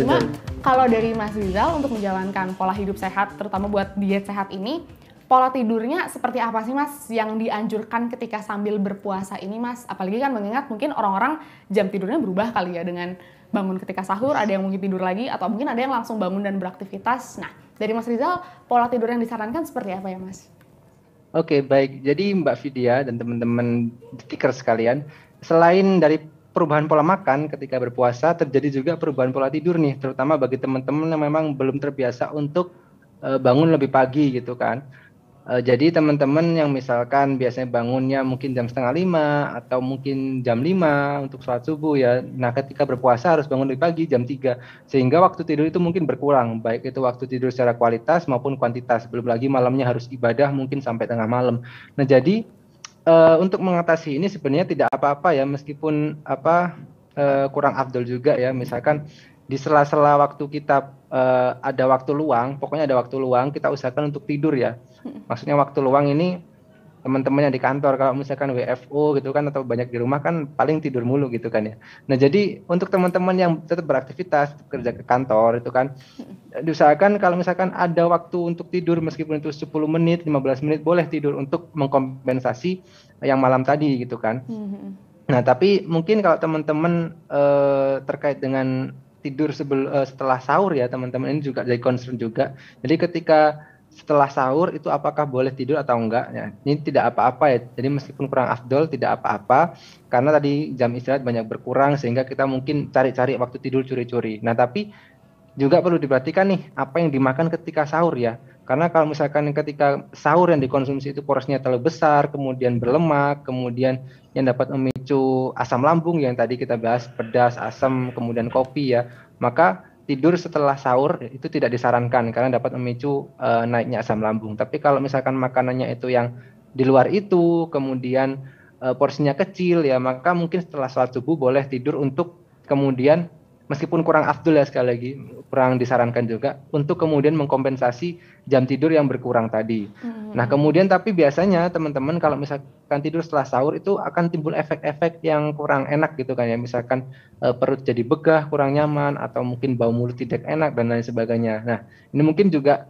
Cuma kalau dari Mas Rizal untuk menjalankan pola hidup sehat, terutama buat diet sehat ini, pola tidurnya seperti apa sih Mas yang dianjurkan ketika sambil berpuasa ini Mas? Apalagi kan mengingat mungkin orang-orang jam tidurnya berubah kali ya dengan bangun ketika sahur, ada yang mungkin tidur lagi, atau mungkin ada yang langsung bangun dan beraktivitas. Nah, dari Mas Rizal, pola tidur yang disarankan seperti apa ya Mas? Oke, baik. Jadi Mbak Vidya dan teman-teman detikers sekalian, selain dari perubahan pola makan ketika berpuasa terjadi juga perubahan pola tidur nih terutama bagi teman-teman yang memang belum terbiasa untuk uh, bangun lebih pagi gitu kan. Uh, jadi teman-teman yang misalkan biasanya bangunnya mungkin jam setengah lima atau mungkin jam lima untuk sholat subuh ya. Nah ketika berpuasa harus bangun lebih pagi jam tiga sehingga waktu tidur itu mungkin berkurang baik itu waktu tidur secara kualitas maupun kuantitas belum lagi malamnya harus ibadah mungkin sampai tengah malam. Nah jadi uh, untuk mengatasi ini sebenarnya tidak apa-apa ya meskipun apa uh, kurang afdol juga ya misalkan di sela-sela waktu kita uh, ada waktu luang pokoknya ada waktu luang kita usahakan untuk tidur ya hmm. maksudnya waktu luang ini teman-temannya di kantor kalau misalkan WFO gitu kan atau banyak di rumah kan paling tidur mulu gitu kan ya. Nah, jadi untuk teman-teman yang tetap beraktivitas, kerja ke kantor itu kan hmm. diusahakan kalau misalkan ada waktu untuk tidur meskipun itu 10 menit, 15 menit boleh tidur untuk mengkompensasi yang malam tadi gitu kan. Hmm. Nah, tapi mungkin kalau teman-teman eh, terkait dengan tidur sebel, eh, setelah sahur ya teman-teman ini juga jadi concern juga. Jadi ketika setelah sahur itu apakah boleh tidur atau enggak ya ini tidak apa-apa ya jadi meskipun kurang afdol tidak apa-apa karena tadi jam istirahat banyak berkurang sehingga kita mungkin cari-cari waktu tidur curi-curi nah tapi juga perlu diperhatikan nih apa yang dimakan ketika sahur ya karena kalau misalkan ketika sahur yang dikonsumsi itu porsinya terlalu besar kemudian berlemak kemudian yang dapat memicu asam lambung yang tadi kita bahas pedas asam kemudian kopi ya maka tidur setelah sahur itu tidak disarankan karena dapat memicu e, naiknya asam lambung. Tapi kalau misalkan makanannya itu yang di luar itu, kemudian e, porsinya kecil ya, maka mungkin setelah sholat subuh boleh tidur untuk kemudian meskipun kurang afdol ya sekali lagi kurang disarankan juga untuk kemudian mengkompensasi jam tidur yang berkurang tadi. Hmm. Nah kemudian tapi biasanya teman-teman kalau misal kan tidur setelah sahur itu akan timbul efek-efek yang kurang enak gitu kan ya misalkan e, perut jadi begah kurang nyaman atau mungkin bau mulut tidak enak dan lain sebagainya nah ini mungkin juga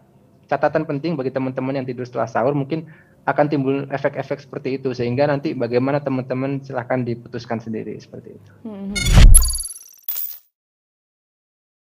catatan penting bagi teman-teman yang tidur setelah sahur mungkin akan timbul efek-efek seperti itu sehingga nanti bagaimana teman-teman silahkan diputuskan sendiri seperti itu. Mm -hmm.